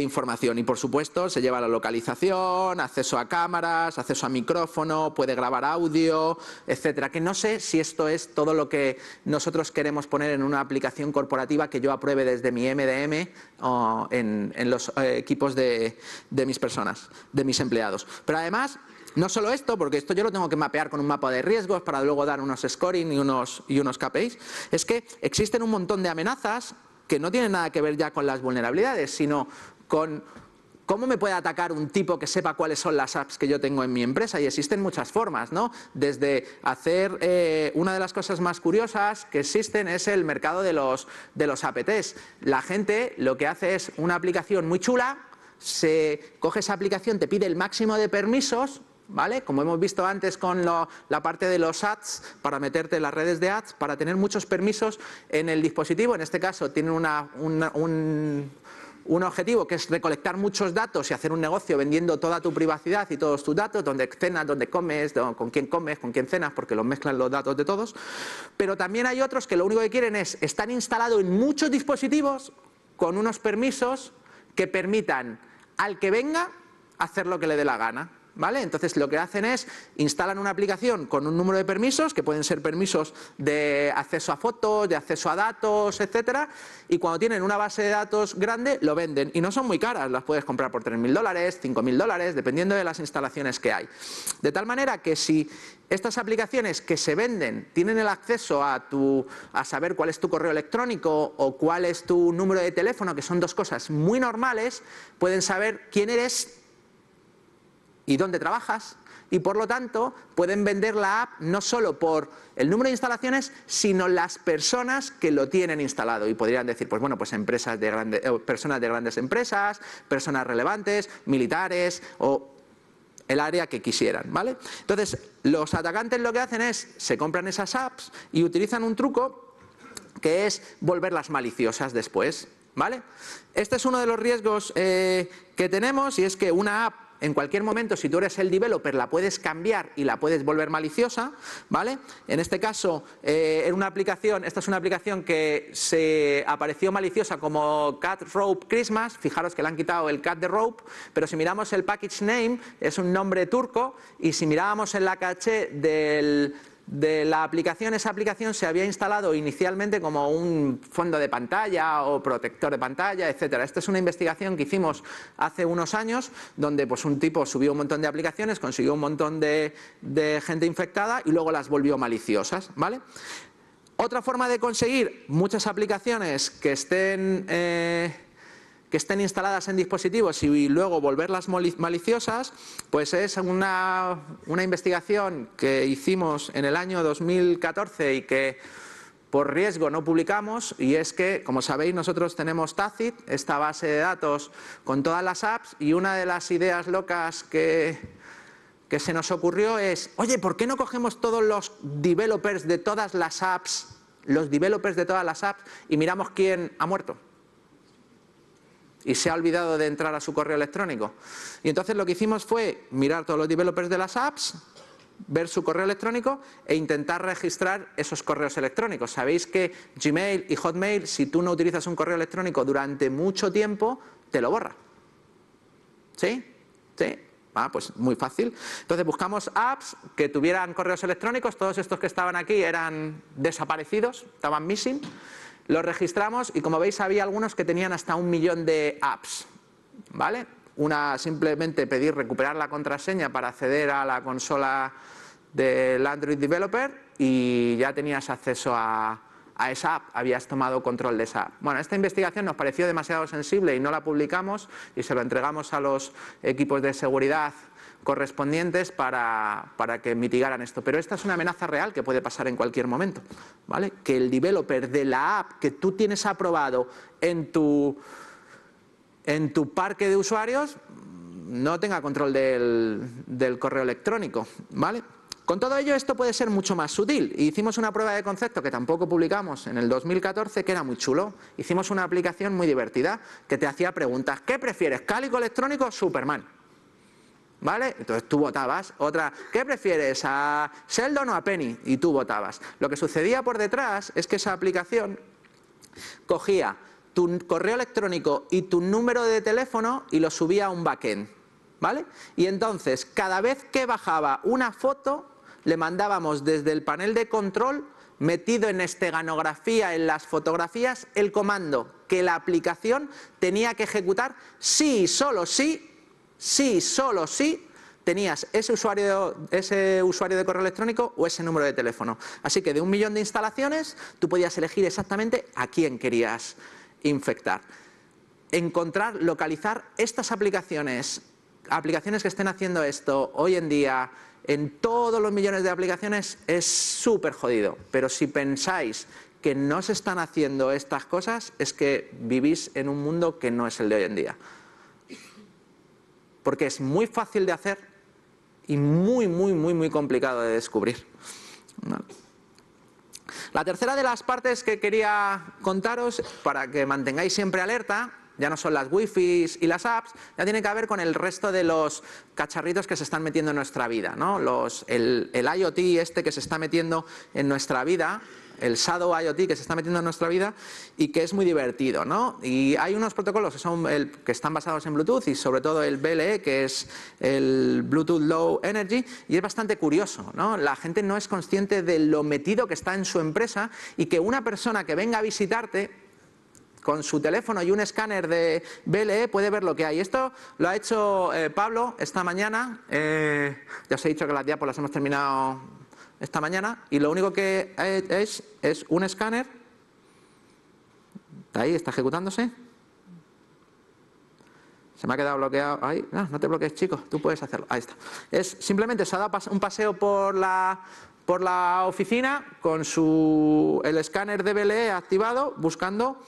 información y por supuesto se lleva la localización, acceso a cámaras, acceso a micrófono, puede grabar audio, etcétera. Que no sé si esto es todo lo que nosotros queremos poner en una aplicación corporativa que yo apruebe desde mi MDM o en, los eh, equipos de, mis personas, de mis empleados. Pero además no solo esto, porque esto yo lo tengo que mapear con un mapa de riesgos para luego dar unos scoring y unos, y unos KPIs, es que existen un montón de amenazas que no tiene nada que ver ya con las vulnerabilidades, sino con ¿Cómo me puede atacar un tipo que sepa cuáles son las apps que yo tengo en mi empresa? Y existen muchas formas, ¿no? Desde hacer eh, una de las cosas más curiosas que existen es el mercado de los, de los APTs. La gente lo que hace es una aplicación muy chula, se coge esa aplicación, te pide el máximo de permisos ¿vale? Como hemos visto antes con la parte de los ads, para meterte en las redes de ads, para tener muchos permisos en el dispositivo, en este caso tienen un, objetivo que es recolectar muchos datos y hacer un negocio vendiendo toda tu privacidad y todos tus datos, donde cenas, donde comes, con quién comes, con quién cenas, porque los mezclan los datos de todos. Pero también hay otros que lo único que quieren es estar instalados en muchos dispositivos con unos permisos que permitan al que venga hacer lo que le dé la gana. ¿vale? Entonces lo que hacen es instalan una aplicación con un número de permisos, que pueden ser permisos de acceso a fotos, de acceso a datos, etcétera, y cuando tienen una base de datos grande lo venden y no son muy caras, las puedes comprar por 3.000 dólares, 5.000 dólares, dependiendo de las instalaciones que hay. De tal manera que si estas aplicaciones que se venden tienen el acceso a, tu, a saber cuál es tu correo electrónico o cuál es tu número de teléfono, que son dos cosas muy normales, pueden saber quién eres y dónde trabajas y por lo tanto pueden vender la app no solo por el número de instalaciones, sino las personas que lo tienen instalado y podrían decir, pues bueno, pues empresas de grande, eh, personas de grandes empresas, personas relevantes, militares o el área que quisieran, ¿vale? Entonces, los atacantes lo que hacen es se compran esas apps y utilizan un truco que es volverlas maliciosas después, ¿vale? Este es uno de los riesgos eh, que tenemos y es que una app en cualquier momento, si tú eres el developer, la puedes cambiar y la puedes volver maliciosa, ¿vale? En este caso, eh, una aplicación, esta es una aplicación que se apareció maliciosa como cat rope Christmas, fijaros que le han quitado el cat de rope, pero si miramos el package name, es un nombre turco, y si mirábamos en la caché del de la aplicación, esa aplicación se había instalado inicialmente como un fondo de pantalla o protector de pantalla, etcétera. Esta es una investigación que hicimos hace unos años, donde pues, un tipo subió un montón de aplicaciones, consiguió un montón de, gente infectada y luego las volvió maliciosas, ¿vale? Otra forma de conseguir muchas aplicaciones que estén... Eh, que estén instaladas en dispositivos y luego volverlas maliciosas, pues es una, investigación que hicimos en el año 2014 y que por riesgo no publicamos y es que, como sabéis, nosotros tenemos Tacit, esta base de datos con todas las apps y una de las ideas locas que, que se nos ocurrió es, oye, ¿por qué no cogemos todos los developers de todas las apps, los developers de todas las apps y miramos quién ha muerto? y se ha olvidado de entrar a su correo electrónico. Y entonces lo que hicimos fue mirar todos los developers de las apps, ver su correo electrónico e intentar registrar esos correos electrónicos. Sabéis que Gmail y Hotmail, si tú no utilizas un correo electrónico durante mucho tiempo, te lo borra. ¿Sí? ¿Sí? Ah, pues muy fácil. Entonces buscamos apps que tuvieran correos electrónicos, todos estos que estaban aquí eran desaparecidos, estaban missing. Lo registramos y como veis había algunos que tenían hasta un millón de apps, ¿vale? Una simplemente pedir recuperar la contraseña para acceder a la consola del Android Developer y ya tenías acceso a, a esa app, habías tomado control de esa app. Bueno, esta investigación nos pareció demasiado sensible y no la publicamos y se lo entregamos a los equipos de seguridad correspondientes para, para, que mitigaran esto. Pero esta es una amenaza real que puede pasar en cualquier momento. ¿vale? Que el developer de la app que tú tienes aprobado en tu, en tu parque de usuarios no tenga control del, del correo electrónico. ¿vale? Con todo ello, esto puede ser mucho más sutil. Hicimos una prueba de concepto que tampoco publicamos en el 2014, que era muy chulo. Hicimos una aplicación muy divertida que te hacía preguntas. ¿Qué prefieres, cálico electrónico o Superman? ¿Vale? Entonces tú votabas. Otra, ¿qué prefieres? ¿A Sheldon o a Penny? Y tú votabas. Lo que sucedía por detrás es que esa aplicación cogía tu correo electrónico y tu número de teléfono y lo subía a un backend. ¿Vale? Y entonces, cada vez que bajaba una foto, le mandábamos desde el panel de control, metido en esteganografía, en las fotografías, el comando que la aplicación tenía que ejecutar sí y solo sí sí solo sí tenías ese usuario, ese usuario de correo electrónico o ese número de teléfono. Así que de un millón de instalaciones tú podías elegir exactamente a quién querías infectar. Encontrar, localizar estas aplicaciones, aplicaciones que estén haciendo esto hoy en día en todos los millones de aplicaciones es súper jodido. Pero si pensáis que no se están haciendo estas cosas, es que vivís en un mundo que no es el de hoy en día porque es muy fácil de hacer y muy, muy, muy, muy complicado de descubrir. La tercera de las partes que quería contaros, para que mantengáis siempre alerta, ya no son las wifi y las apps, ya tiene que ver con el resto de los cacharritos que se están metiendo en nuestra vida. el, el IoT este que se está metiendo en nuestra vida, el Sado IoT que se está metiendo en nuestra vida y que es muy divertido. ¿no? Y hay unos protocolos que, son que están basados en Bluetooth y sobre todo el BLE, que es el Bluetooth Low Energy, y es bastante curioso. ¿no? La gente no es consciente de lo metido que está en su empresa y que una persona que venga a visitarte con su teléfono y un escáner de BLE puede ver lo que hay. Esto lo ha hecho eh, Pablo esta mañana. Eh, ya os he dicho que las diapos hemos terminado esta mañana y lo único que es es un escáner. ahí, está ejecutándose. Se me ha quedado bloqueado. Ah, no, te bloques, chicos, tú puedes hacerlo. Ahí está. Es simplemente se ha dado un paseo por la por la oficina con su el escáner de BLE activado buscando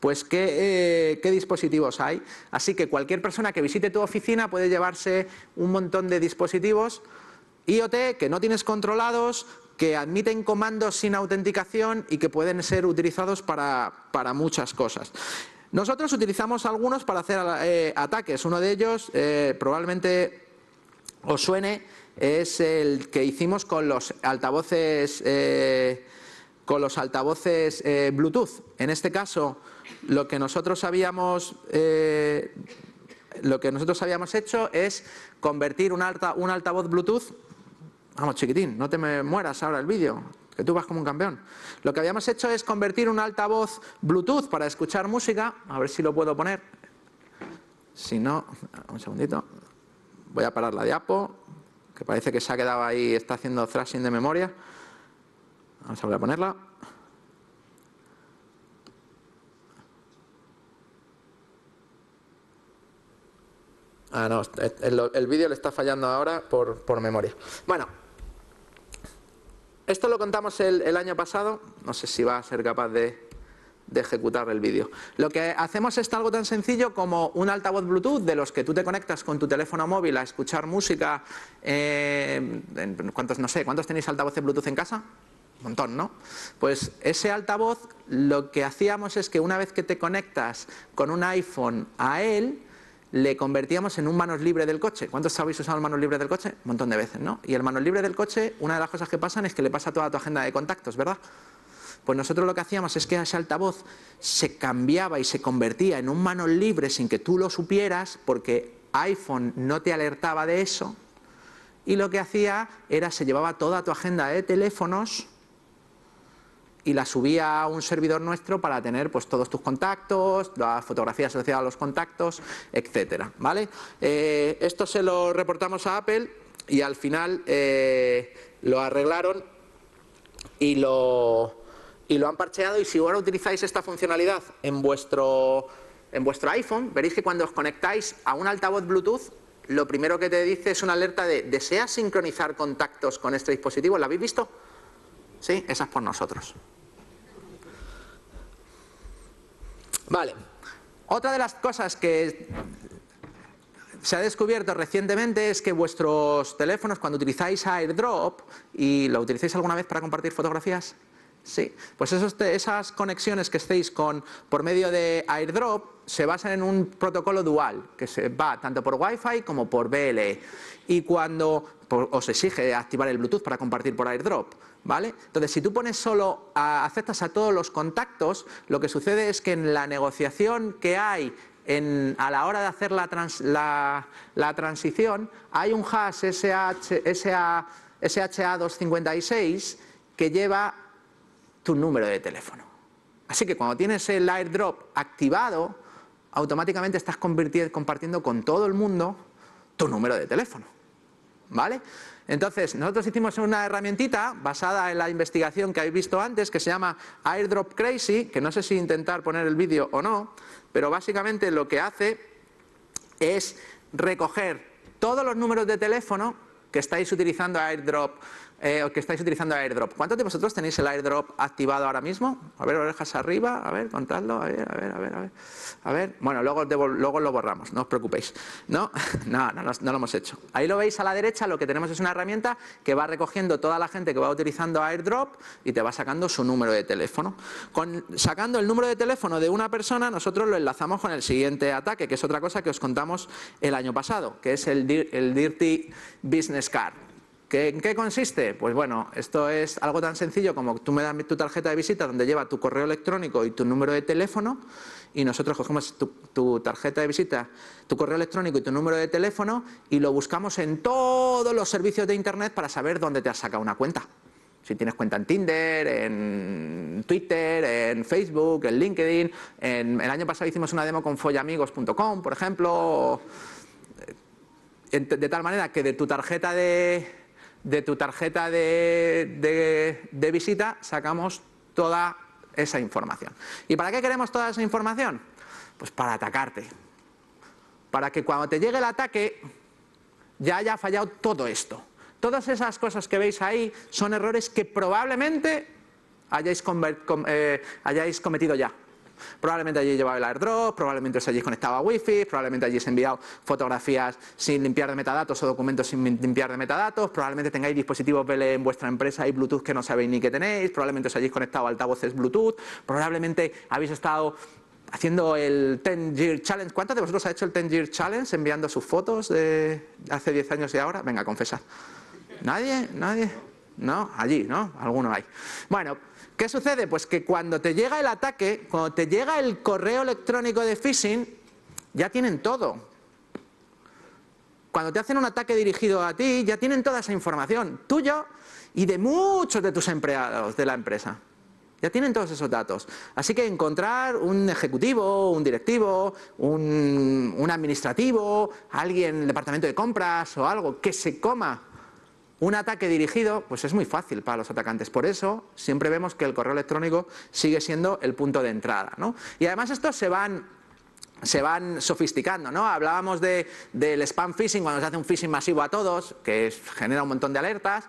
pues qué, eh, qué, dispositivos hay. Así que cualquier persona que visite tu oficina puede llevarse un montón de dispositivos IoT que no tienes controlados, que admiten comandos sin autenticación y que pueden ser utilizados para, muchas cosas. Nosotros utilizamos algunos para hacer eh, ataques. Uno de ellos, eh, probablemente os suene, es el que hicimos con los altavoces, eh, con los altavoces Bluetooth. En este caso, lo que nosotros habíamos lo que nosotros habíamos hecho es convertir un, alta, un altavoz Bluetooth Vamos, chiquitín, no te me mueras ahora el vídeo, que tú vas como un campeón. Lo que habíamos hecho es convertir un altavoz Bluetooth para escuchar música, a ver si lo puedo poner. Si no, un segundito, voy a parar la diapo, que parece que se ha quedado ahí, está haciendo thrashing de memoria. Vamos a volver a ponerla. Ah, no, el, vídeo le está fallando ahora por memoria. Bueno, esto lo contamos el, año pasado, no sé si va a ser capaz de, ejecutar el vídeo. Lo que hacemos es algo tan sencillo como un altavoz Bluetooth de los que tú te conectas con tu teléfono móvil a escuchar música. Eh, ¿Cuántos, no sé, cuántos tenéis altavoces Bluetooth en casa? Un montón, ¿no? Pues ese altavoz lo que hacíamos es que una vez que te conectas con un iPhone a él, le convertíamos en un manos libre del coche. ¿Cuántos habéis usado el manos libre del coche? Un montón de veces, ¿no? Y el manos libre del coche, una de las cosas que pasan es que le pasa toda tu agenda de contactos, ¿verdad? Pues nosotros lo que hacíamos es que ese altavoz se cambiaba y se convertía en un manos libre sin que tú lo supieras, porque iPhone no te alertaba de eso. Y lo que hacía era se llevaba toda tu agenda de teléfonos y la subía a un servidor nuestro para tener pues, todos tus contactos, las fotografías asociadas a los contactos, etcétera. ¿vale? Eh, esto se lo reportamos a Apple y al final eh, lo arreglaron y lo, y lo han parcheado y si ahora utilizáis esta funcionalidad en vuestro, en vuestro iPhone, veréis que cuando os conectáis a un altavoz Bluetooth lo primero que te dice es una alerta de ¿deseas sincronizar contactos con este dispositivo? ¿La habéis visto? Sí, esa es por nosotros. Vale. Otra de las cosas que se ha descubierto recientemente es que vuestros teléfonos, cuando utilizáis AirDrop, y lo utilizáis alguna vez para compartir fotografías, Sí, pues esas conexiones que estéis con, por medio de airdrop se basan en un protocolo dual que se va tanto por Wi-Fi como por BLE y cuando os exige activar el Bluetooth para compartir por airdrop, ¿vale? Entonces si tú pones solo, aceptas a todos los contactos, lo que sucede es que en la negociación que hay a la hora de hacer la, la, transición hay un hash SHA256 que lleva tu número de teléfono. Así que cuando tienes el airdrop activado, automáticamente estás compartiendo con todo el mundo tu número de teléfono. ¿Vale? Entonces, nosotros hicimos una herramientita basada en la investigación que habéis visto antes, que se llama Airdrop Crazy, que no sé si intentar poner el vídeo o no, pero básicamente lo que hace es recoger todos los números de teléfono que estáis utilizando Airdrop eh, que estáis utilizando airdrop. ¿Cuántos de vosotros tenéis el airdrop activado ahora mismo? A ver, orejas arriba, a ver, contadlo, a ver, a ver, a ver, a ver. Bueno, luego, luego lo borramos, no os preocupéis. ¿No? (laughs) no, no, lo hemos hecho. Ahí lo veis a la derecha, lo que tenemos es una herramienta que va recogiendo toda la gente que va utilizando airdrop y te va sacando su número de teléfono. Con, sacando el número de teléfono de una persona, nosotros lo enlazamos con el siguiente ataque, que es otra cosa que os contamos el año pasado, que es el, el Dirty Business Card. ¿Qué, ¿En qué consiste? Pues bueno, esto es algo tan sencillo como tú me das tu tarjeta de visita donde lleva tu correo electrónico y tu número de teléfono y nosotros cogemos tu, tarjeta de visita, tu correo electrónico y tu número de teléfono y lo buscamos en todos los servicios de Internet para saber dónde te has sacado una cuenta. Si tienes cuenta en Tinder, en Twitter, en Facebook, en LinkedIn. En, el año pasado hicimos una demo con follamigos.com, por ejemplo. Eh, de tal manera que de tu tarjeta de de tu tarjeta de, de, visita sacamos toda esa información. ¿Y para qué queremos toda esa información? Pues para atacarte. Para que cuando te llegue el ataque ya haya fallado todo esto. Todas esas cosas que veis ahí son errores que probablemente hayáis, eh, hayáis cometido ya. Probablemente allí llevaba el airdrop, probablemente os hayáis conectado a Wi-Fi, probablemente hayáis enviado fotografías sin limpiar de metadatos o documentos sin limpiar de metadatos, probablemente tengáis dispositivos BLE en vuestra empresa y Bluetooth que no sabéis ni que tenéis, probablemente os hayáis conectado a altavoces Bluetooth, probablemente habéis estado haciendo el 10 Year Challenge. ¿Cuántos de vosotros ha hecho el 10 Year Challenge enviando sus fotos de hace 10 años y ahora? Venga, confesad. ¿Nadie? ¿Nadie? ¿No? Allí, ¿no? Alguno hay. Bueno, ¿Qué sucede? Pues que cuando te llega el ataque, cuando te llega el correo electrónico de phishing, ya tienen todo. Cuando te hacen un ataque dirigido a ti, ya tienen toda esa información, tuya y de muchos de tus empleados de la empresa. Ya tienen todos esos datos. Así que encontrar un ejecutivo, un directivo, un, un administrativo, alguien del departamento de compras o algo que se coma un ataque dirigido, pues es muy fácil para los atacantes. Por eso siempre vemos que el correo electrónico sigue siendo el punto de entrada. ¿no? Y además estos se van se van sofisticando, ¿no? Hablábamos del spam phishing cuando se hace un phishing masivo a todos, que genera un montón de alertas,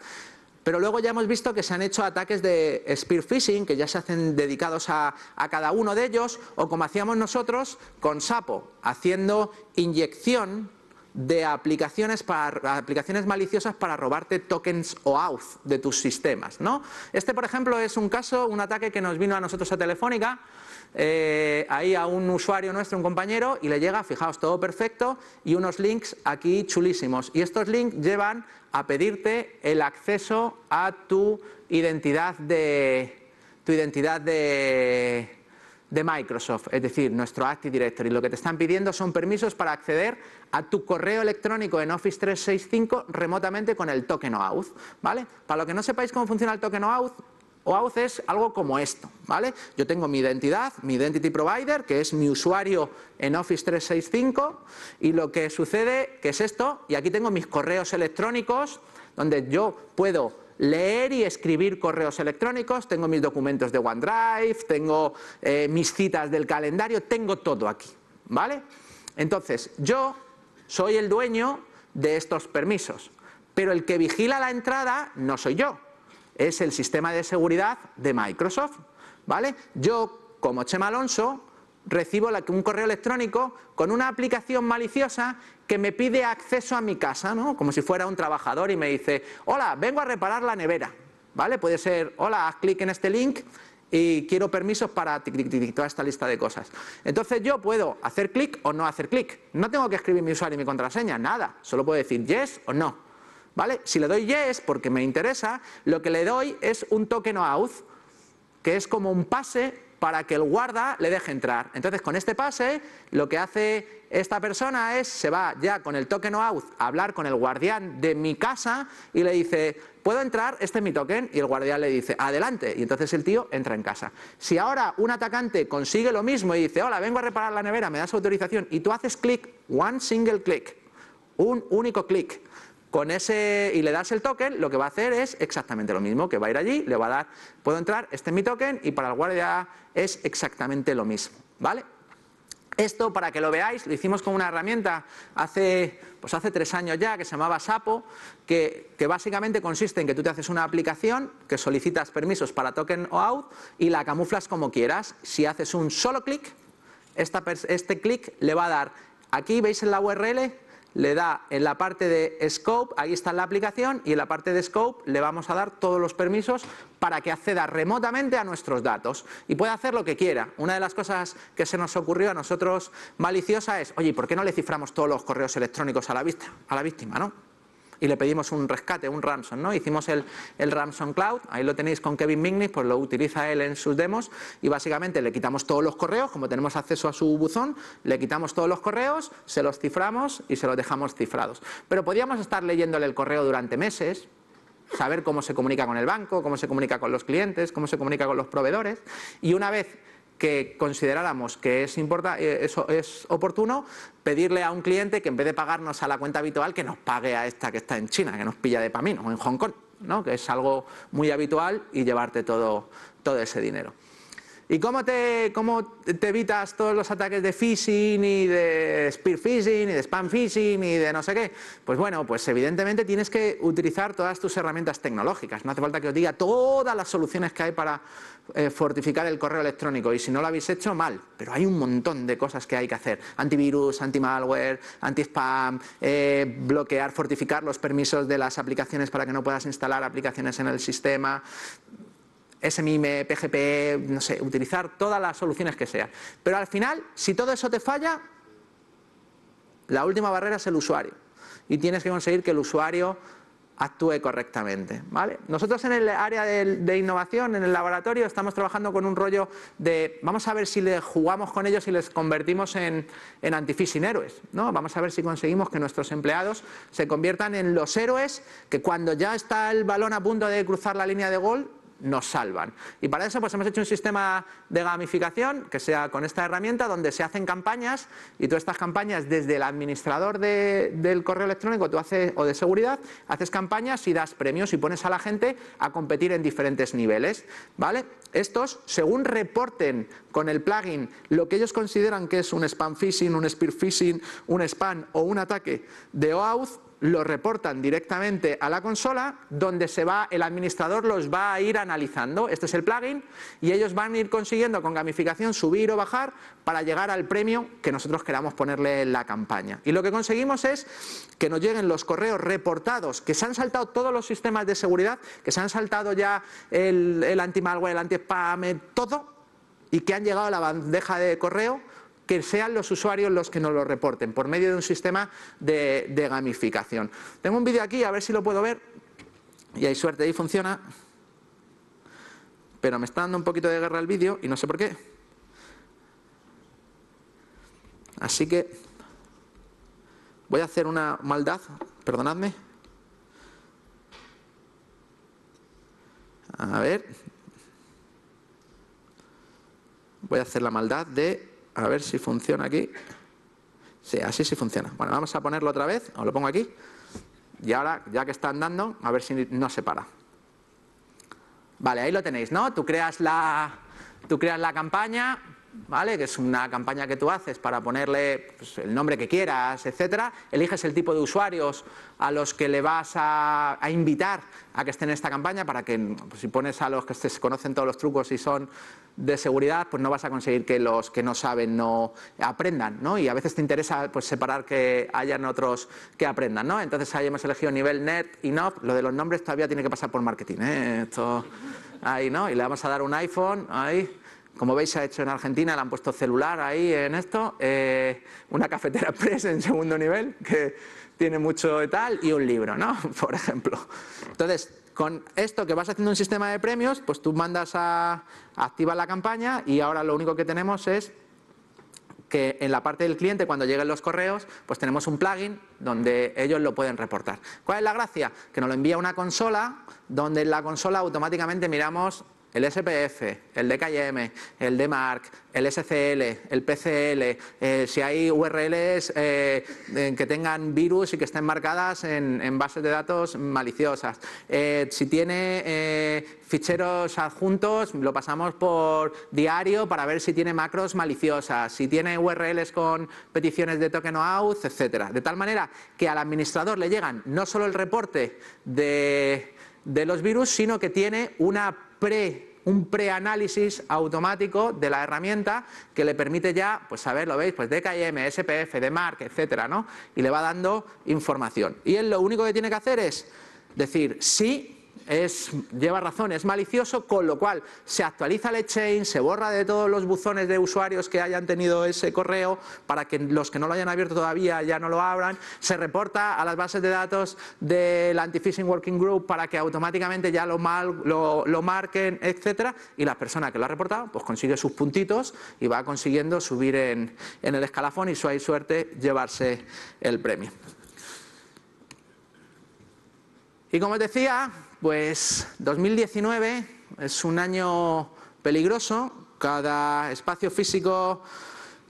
pero luego ya hemos visto que se han hecho ataques de spear phishing, que ya se hacen dedicados a, a cada uno de ellos, o como hacíamos nosotros con Sapo, haciendo inyección de aplicaciones, para, aplicaciones maliciosas para robarte tokens o auth de tus sistemas. ¿no? Este, por ejemplo, es un caso, un ataque que nos vino a nosotros a Telefónica, eh, ahí a un usuario nuestro, un compañero, y le llega, fijaos, todo perfecto, y unos links aquí chulísimos. Y estos links llevan a pedirte el acceso a tu identidad de... Tu identidad de de Microsoft, es decir, nuestro Active Directory. Lo que te están pidiendo son permisos para acceder a tu correo electrónico en Office 365 remotamente con el token OAuth, ¿vale? Para lo que no sepáis cómo funciona el token OAuth, OAuth es algo como esto, ¿vale? Yo tengo mi identidad, mi identity provider, que es mi usuario en Office 365, y lo que sucede que es esto, y aquí tengo mis correos electrónicos, donde yo puedo leer y escribir correos electrónicos, tengo mis documentos de OneDrive, tengo eh, mis citas del calendario, tengo todo aquí, ¿vale? Entonces, yo soy el dueño de estos permisos, pero el que vigila la entrada no soy yo, es el sistema de seguridad de Microsoft, ¿vale? Yo, como Chema Alonso, recibo un correo electrónico con una aplicación maliciosa que me pide acceso a mi casa, ¿no? Como si fuera un trabajador y me dice, hola, vengo a reparar la nevera, ¿vale? Puede ser, hola, haz clic en este link y quiero permisos para tic, tic, toda esta lista de cosas. Entonces yo puedo hacer clic o no hacer clic. No tengo que escribir mi usuario y mi contraseña, nada. Solo puedo decir yes o no. ¿Vale? Si le doy yes porque me interesa, lo que le doy es un token out, que es como un pase para que el guarda le deje entrar. Entonces, con este pase, lo que hace esta persona es, se va ya con el token out a hablar con el guardián de mi casa y le dice, ¿puedo entrar? Este es mi token. Y el guardián le dice, adelante. Y entonces el tío entra en casa. Si ahora un atacante consigue lo mismo y dice, hola, vengo a reparar la nevera, me das autorización, y tú haces clic, one single click, un único clic, con ese, y le das el token, lo que va a hacer es exactamente lo mismo, que va a ir allí, le va a dar, puedo entrar, este es mi token, y para el guardia es exactamente lo mismo, ¿vale? Esto, para que lo veáis, lo hicimos con una herramienta hace, pues hace tres años ya, que se llamaba Sapo, que, que, básicamente consiste en que tú te haces una aplicación, que solicitas permisos para token o out y la camuflas como quieras. Si haces un solo clic, este clic le va a dar, aquí veis en la URL, le da en la parte de Scope, ahí está la aplicación, y en la parte de Scope le vamos a dar todos los permisos para que acceda remotamente a nuestros datos y pueda hacer lo que quiera. Una de las cosas que se nos ocurrió a nosotros maliciosa es, oye, ¿por qué no le ciframos todos los correos electrónicos a la, vista, a la víctima? ¿no? y le pedimos un rescate, un ransom. ¿no? Hicimos el, el cloud, ahí lo tenéis con Kevin Mignis, pues lo utiliza él en sus demos y básicamente le quitamos todos los correos, como tenemos acceso a su buzón, le quitamos todos los correos, se los ciframos y se los dejamos cifrados. Pero podíamos estar leyéndole el correo durante meses, saber cómo se comunica con el banco, cómo se comunica con los clientes, cómo se comunica con los proveedores y una vez que consideráramos que es, importa, eh, es, oportuno pedirle a un cliente que en vez de pagarnos a la cuenta habitual, que nos pague a esta que está en China, que nos pilla de pamino en Hong Kong, ¿no? que es algo muy habitual y llevarte todo, todo ese dinero. ¿Y cómo te, cómo te evitas todos los ataques de phishing y de spear phishing y de spam phishing y de no sé qué? Pues bueno, pues evidentemente tienes que utilizar todas tus herramientas tecnológicas. No hace falta que os diga todas las soluciones que hay para eh, fortificar el correo electrónico. Y si no lo habéis hecho, mal. Pero hay un montón de cosas que hay que hacer. Antivirus, anti-malware, anti-spam, eh, bloquear, fortificar los permisos de las aplicaciones para que no puedas instalar aplicaciones en el sistema SMIME, PGP, no sé, utilizar todas las soluciones que sea. Pero al final, si todo eso te falla, la última barrera es el usuario. Y tienes que conseguir que el usuario actúe correctamente. ¿vale? Nosotros en el área de, innovación, en el laboratorio, estamos trabajando con un rollo de vamos a ver si le jugamos con ellos y les convertimos en, en antifishing héroes. ¿no? Vamos a ver si conseguimos que nuestros empleados se conviertan en los héroes que cuando ya está el balón a punto de cruzar la línea de gol, nos salvan. Y para eso pues hemos hecho un sistema de gamificación que sea con esta herramienta donde se hacen campañas y todas estas campañas desde el administrador del correo electrónico tú haces, o de seguridad, haces campañas y das premios y pones a la gente a competir en diferentes niveles. ¿vale? Estos, según reporten con el plugin lo que ellos consideran que es un spam phishing, un spear phishing, un spam o un ataque de OAuth, lo reportan directamente a la consola, donde se va, el administrador los va a ir analizando. Este es el plugin y ellos van a ir consiguiendo con gamificación subir o bajar para llegar al premio que nosotros queramos ponerle en la campaña. Y lo que conseguimos es que nos lleguen los correos reportados, que se han saltado todos los sistemas de seguridad, que se han saltado ya el, el anti-malware, el anti-spam, eh, todo, y que han llegado a la bandeja de correo que sean los usuarios los que nos lo reporten por medio de un sistema de, gamificación. Tengo un vídeo aquí, a ver si lo puedo ver. Y hay suerte, ahí funciona. Pero me está dando un poquito de guerra el vídeo y no sé por qué. Así que voy a hacer una maldad, perdonadme. A ver. Voy a hacer la maldad de a ver si funciona aquí. Sí, así sí funciona. Bueno, vamos a ponerlo otra vez, os lo pongo aquí. Y ahora, ya que está andando, a ver si no se para. Vale, ahí lo tenéis, ¿no? Tú creas la, tú creas la campaña, ¿vale? Que es una campaña que tú haces para ponerle pues, el nombre que quieras, etcétera. Eliges el tipo de usuarios a los que le vas a, invitar a que estén en esta campaña para que, pues, si pones a los que se conocen todos los trucos y son de seguridad, pues no vas a conseguir que los que no saben no aprendan, ¿no? Y a veces te interesa pues, separar que hayan otros que aprendan, ¿no? Entonces ahí hemos elegido nivel net y no, lo de los nombres todavía tiene que pasar por marketing, ¿eh? ahí, ¿no? Y le vamos a dar un iPhone ahí como veis se ha hecho en Argentina, le han puesto celular ahí en esto, eh, una cafetera (laughs) press en segundo nivel que tiene mucho de tal y un libro, ¿no? (laughs) Por ejemplo. Entonces, con esto que vas haciendo un sistema de premios, pues tú mandas a activar la campaña y ahora lo único que tenemos es que en la parte del cliente, cuando lleguen los correos, pues tenemos un plugin donde ellos lo pueden reportar. ¿Cuál es la gracia? Que nos lo envía una consola, donde en la consola automáticamente miramos el SPF, el DKM, el DMARC, el SCL, el PCL, eh, si hay URLs eh, que tengan virus y que estén marcadas en, bases de datos maliciosas, eh, si tiene ficheros adjuntos, lo pasamos por diario para ver si tiene macros maliciosas, si tiene URLs con peticiones de token o out, etcétera. De tal manera que al administrador le llegan no solo el reporte de de los virus, sino que tiene una pre un preanálisis automático de la herramienta que le permite ya, pues saber, lo veis, pues DKM, SPF, DMARC, etcétera, ¿no? Y le va dando información. Y él lo único que tiene que hacer es decir sí es, lleva razón, es malicioso, con lo cual se actualiza el exchange, se borra de todos los buzones de usuarios que hayan tenido ese correo para que los que no lo hayan abierto todavía ya no lo abran, se reporta a las bases de datos del Anti-Phishing Working Group para que automáticamente ya lo, lo, marquen, etcétera, y la persona que lo ha reportado pues consigue sus puntitos y va consiguiendo subir en, el escalafón y si hay suerte llevarse el premio. Y como os decía, pues 2019 es un año peligroso, cada espacio físico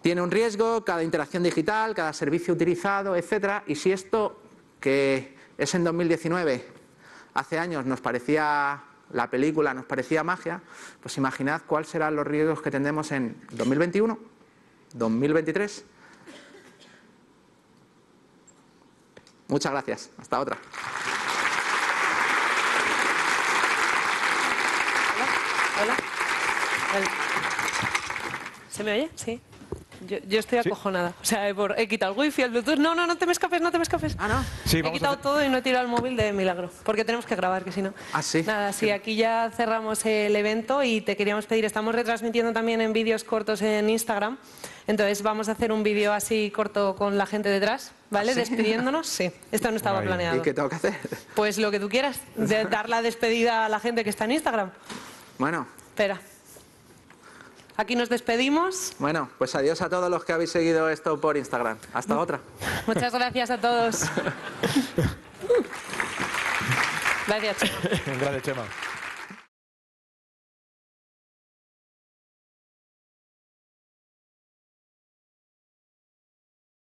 tiene un riesgo, cada interacción digital, cada servicio utilizado, etcétera, y si esto que es en 2019, hace años nos parecía la película, nos parecía magia, pues imaginad cuáles serán los riesgos que tendremos en 2021, 2023. Muchas gracias. Hasta otra. ¿Se me oye? Sí. Yo, estoy acojonada. O sea, he, quitado el wifi, el bluetooth. No, no, no te me escapes, no te me escapes. Ah, no. Sí, he quitado todo y no he tirado el móvil de milagro. Porque tenemos que grabar, que si no. Ah, sí. Nada, sí, aquí ya cerramos el evento y te queríamos pedir. Estamos retransmitiendo también en vídeos cortos en Instagram. Entonces vamos a hacer un vídeo así corto con la gente detrás, ¿vale? Ah, Despidiéndonos, sí. Esto no estaba planeado. ¿Y qué tengo que hacer? Pues lo que tú quieras, dar la despedida a la gente que está en Instagram. Bueno. Espera. Aquí nos despedimos. Bueno, pues adiós a todos los que habéis seguido esto por Instagram. Hasta mm. otra. Muchas gracias a todos. gracias, (laughs) Gracias, Chema.